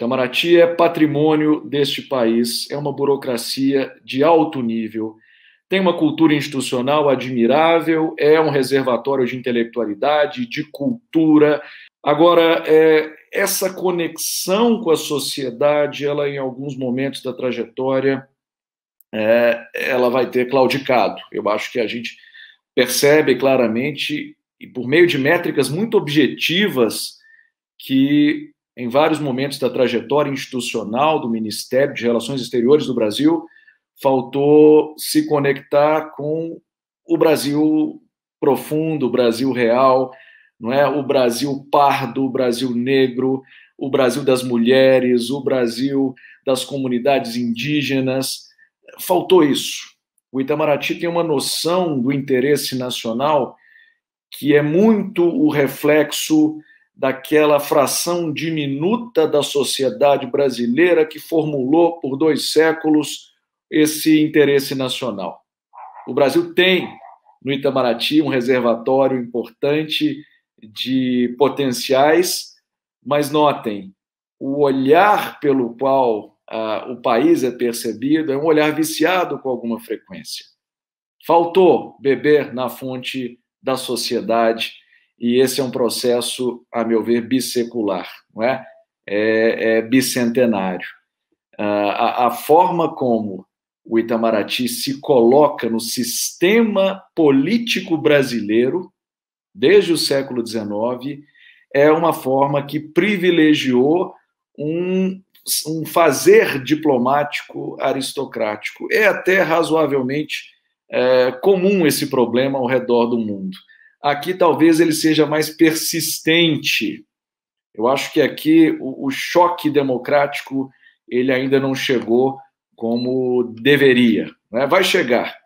Itamaraty então, é patrimônio deste país, é uma burocracia de alto nível, tem uma cultura institucional admirável, é um reservatório de intelectualidade, de cultura. Agora, é, essa conexão com a sociedade, ela em alguns momentos da trajetória, é, ela vai ter claudicado. Eu acho que a gente percebe claramente, e por meio de métricas muito objetivas, que em vários momentos da trajetória institucional do Ministério de Relações Exteriores do Brasil, faltou se conectar com o Brasil profundo, o Brasil real, não é? O Brasil pardo, o Brasil negro, o Brasil das mulheres, o Brasil das comunidades indígenas. Faltou isso. O Itamaraty tem uma noção do interesse nacional que é muito o reflexo daquela fração diminuta da sociedade brasileira que formulou por dois séculos esse interesse nacional. O Brasil tem no Itamaraty um reservatório importante de potenciais, mas notem, o olhar pelo qual ah, o país é percebido é um olhar viciado com alguma frequência. Faltou beber na fonte da sociedade e esse é um processo, a meu ver, bissecular, não é? É, é bicentenário. Ah, a, a forma como o Itamaraty se coloca no sistema político brasileiro, desde o século XIX, é uma forma que privilegiou um, um fazer diplomático aristocrático. É até razoavelmente é, comum esse problema ao redor do mundo. Aqui talvez ele seja mais persistente. Eu acho que aqui o, o choque democrático ele ainda não chegou como deveria. Né? Vai chegar,